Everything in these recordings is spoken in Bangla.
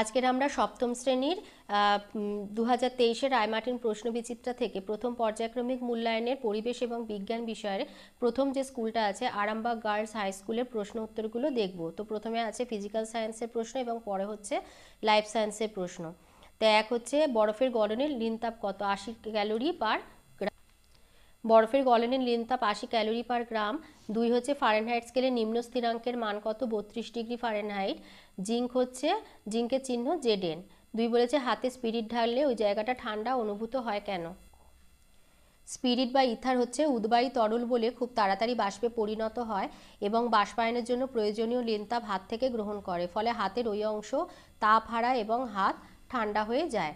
আজকের আমরা সপ্তম শ্রেণীর দু হাজার তেইশের আয়মার্টিন প্রশ্নবিচিত্রা থেকে প্রথম পর্যায়ক্রমিক মূল্যায়নের পরিবেশ এবং বিজ্ঞান বিষয়ের প্রথম যে স্কুলটা আছে আরামবাগ গার্লস হাই স্কুলের প্রশ্ন উত্তরগুলো দেখব তো প্রথমে আছে ফিজিক্যাল সায়েন্সের প্রশ্ন এবং পরে হচ্ছে লাইফ সায়েন্সের প্রশ্ন তো এক হচ্ছে বরফের গলনের লিনতাপ কত আশি ক্যালোরি পার বরফের গলনের লেনতাপ আশি ক্যালোরি পার গ্রাম দুই হচ্ছে ফারেনহাইট স্কেলে নিম্ন স্থিরাঙ্কের মান কত বত্রিশ ডিগ্রি ফারেনহাইট জিঙ্ক হচ্ছে জিঙ্কের চিহ্ন জেডেন দুই বলেছে হাতে স্পিরিট ঢাললে ওই জায়গাটা ঠান্ডা অনুভূত হয় কেন স্পিরিট বা ইথার হচ্ছে উদ্বায়ী তরল বলে খুব তাড়াতাড়ি বাষ্পে পরিণত হয় এবং বাষ্পায়নের জন্য প্রয়োজনীয় লেনতাপ হাত থেকে গ্রহণ করে ফলে হাতের ওই অংশ তাপ হারা এবং হাত ঠান্ডা হয়ে যায়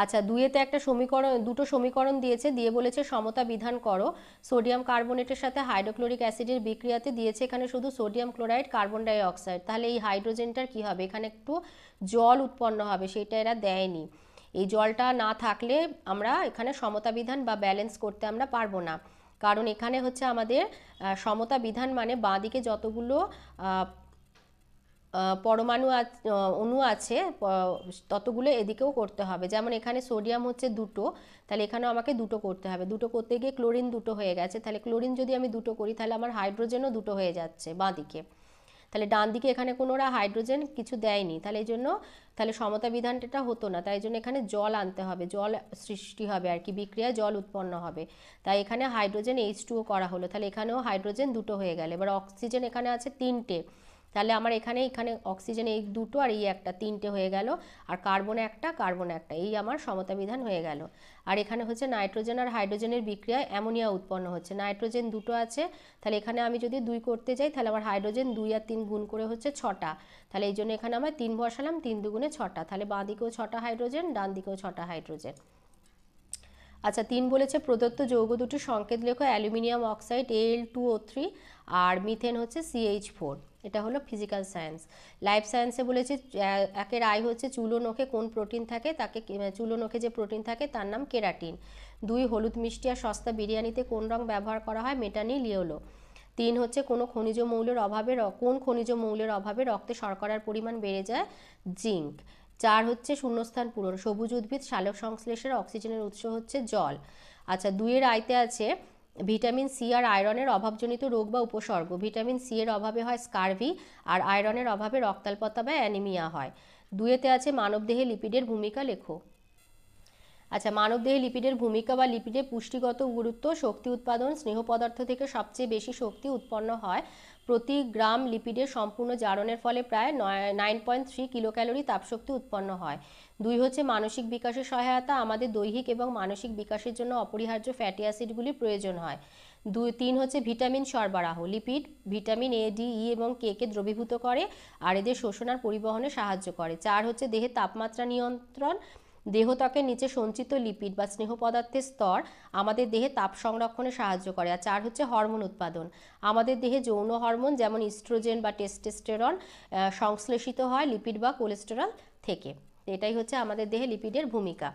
আচ্ছা দুইয়েতে একটা সমীকরণ দুটো সমীকরণ দিয়েছে দিয়ে বলেছে সমতা বিধান করো সোডিয়াম কার্বোনেটের সাথে হাইড্রোক্লোরিক অ্যাসিডের বিক্রিয়াতে দিয়েছে এখানে শুধু সোডিয়াম ক্লোরাইড কার্বন ডাইঅক্সাইড তাহলে এই হাইড্রোজেনটার কি হবে এখানে একটু জল উৎপন্ন হবে সেটা এরা দেয়নি এই জলটা না থাকলে আমরা এখানে সমতা বিধান বা ব্যালেন্স করতে আমরা পারবো না কারণ এখানে হচ্ছে আমাদের সমতা বিধান মানে বাঁদিকে যতগুলো পরমাণু অণু আছে ততগুলো এদিকেও করতে হবে যেমন এখানে সোডিয়াম হচ্ছে দুটো তাহলে এখানেও আমাকে দুটো করতে হবে দুটো করতে গিয়ে ক্লোরিন দুটো হয়ে গেছে তাহলে ক্লোরিন যদি আমি দুটো করি তাহলে আমার হাইড্রোজেনও দুটো হয়ে যাচ্ছে বাঁ দিকে তাহলে ডান দিকে এখানে কোনো ওরা হাইড্রোজেন কিছু দেয়নি তাহলে এই জন্য তাহলে সমতা বিধানটা হতো না তাই জন্য এখানে জল আনতে হবে জল সৃষ্টি হবে আর কি বিক্রিয়া জল উৎপন্ন হবে তাই এখানে হাইড্রোজেন এইচ টুও করা হলো তাহলে এখানেও হাইড্রোজেন দুটো হয়ে গেল এবার অক্সিজেন এখানে আছে তিনটে তাহলে আমার এখানে এখানে অক্সিজেন এই দুটো আর এই একটা তিনটে হয়ে গেল আর কার্বন একটা কার্বন একটা এই আমার সমতা বিধান হয়ে গেল আর এখানে হচ্ছে নাইট্রোজেন আর হাইড্রোজেনের বিক্রিয়ায় অ্যামোনিয়া উৎপন্ন হচ্ছে নাইট্রোজেন দুটো আছে তাহলে এখানে আমি যদি দুই করতে যাই তাহলে আমার হাইড্রোজেন দুই আর তিন গুণ করে হচ্ছে ছটা তাহলে এই জন্য এখানে আমার তিন বসালাম তিন দুগুণে ছটা তাহলে বাঁ দিকেও ছটা হাইড্রোজেন ডান দিকেও ছটা হাইড্রোজেন আচ্ছা তিন বলেছে প্রদত্ত যৌগ দুটো সংকেত লেখো aluminium oxide L two O three আর মিথেন হচ্ছে সিএইচ ফোর এটা হলো ফিজিক্যাল সায়েন্স লাইফ সায়েন্সে বলেছে একের আয় হচ্ছে চুলো নখে কোন প্রোটিন থাকে তাকে চুলো নখে যে প্রোটিন থাকে তার নাম কেরাটিন দুই হলুদ মিষ্টি আর সস্তা বিরিয়ানিতে কোন রং ব্যবহার করা হয় মেটানি লিওলো তিন হচ্ছে কোনো খনিজ মৌলের অভাবে কোন খনিজ মৌলের অভাবে রক্তে শর্করার পরিমাণ বেড়ে যায় জিঙ্ক চার হচ্ছে শূন্যস্থান পূরণ সবুজ উদ্ভিদ সালোক সংশ্লেষের অক্সিজেনের উৎস হচ্ছে জল আচ্ছা দুইয়ের আয়তে আছে ভিটামিন সি আর আয়রনের অভাবজনিত রোগ বা উপসর্গ ভিটামিন সি এর অভাবে হয় স্কারভি আর আয়রনের অভাবে রক্তাল্পতা বা অ্যানিমিয়া হয় দুয়েতে আছে মানবদেহে লিপিডের ভূমিকা লেখো আচ্ছা মানবদেহে লিপিডের ভূমিকা বা লিপিডের পুষ্টিগত গুরুত্ব শক্তি উৎপাদন স্নেহ পদার্থ থেকে সবচেয়ে বেশি শক্তি উৎপন্ন হয় প্রতি গ্রাম লিপিডের সম্পূর্ণ জারণের ফলে প্রায় nine point three kilo calorie তাপশক্তি উৎপন্ন হয় দুই হচ্ছে মানসিক বিকাশের সহায়তা আমাদের দৈহিক এবং মানসিক বিকাশের জন্য অপরিহার্য ফ্যাটি অ্যাসিডগুলি প্রয়োজন হয় দুই তিন হচ্ছে ভিটামিন সরবরাহ lipid vitamin A D E এবং কে কে দ্রবীভূত করে আর এদের শোষণ আর পরিবহনে সাহায্য করে চার হচ্ছে দেহের তাপমাত্রা নিয়ন্ত্রণ দেহত্বকের নিচে সঞ্চিত লিপিড বা স্নেহ পদার্থের স্তর আমাদের দেহে তাপ সংরক্ষণে সাহায্য করে আর চার হচ্ছে হরমোন উৎপাদন আমাদের দেহে যৌন হরমোন যেমন ইস্ট্রোজেন বা টেস্টেস্টেরন সংশ্লেষিত হয় লিপিড বা কোলেস্টেরল থেকে এটাই হচ্ছে আমাদের দেহে লিপিডের ভূমিকা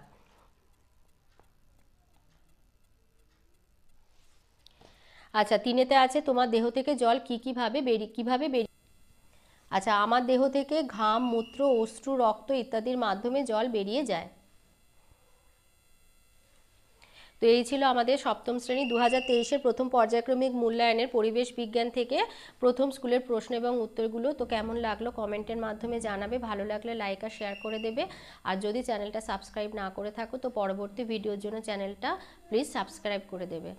আচ্ছা তিনেতে আছে তোমার দেহ থেকে জল কি কিভাবে বেরি কিভাবে বেরিয়ে আচ্ছা আমার দেহ থেকে ঘাম মূত্র অশ্রু রক্ত ইত্যাদির মাধ্যমে জল বেরিয়ে যায় তো এই ছিল আমাদের সপ্তম শ্রেণী দু হাজার প্রথম পর্যায়ক্রমিক মূল্যায়নের পরিবেশ বিজ্ঞান থেকে প্রথম স্কুলের প্রশ্ন এবং উত্তরগুলো তো কেমন লাগলো কমেন্টের মাধ্যমে জানাবে ভালো লাগলে লাইক আর শেয়ার করে দেবে আর যদি চ্যানেলটা সাবস্ক্রাইব না করে থাকো তো পরবর্তী ভিডিওর জন্য চ্যানেলটা প্লিজ সাবস্ক্রাইব করে দেবে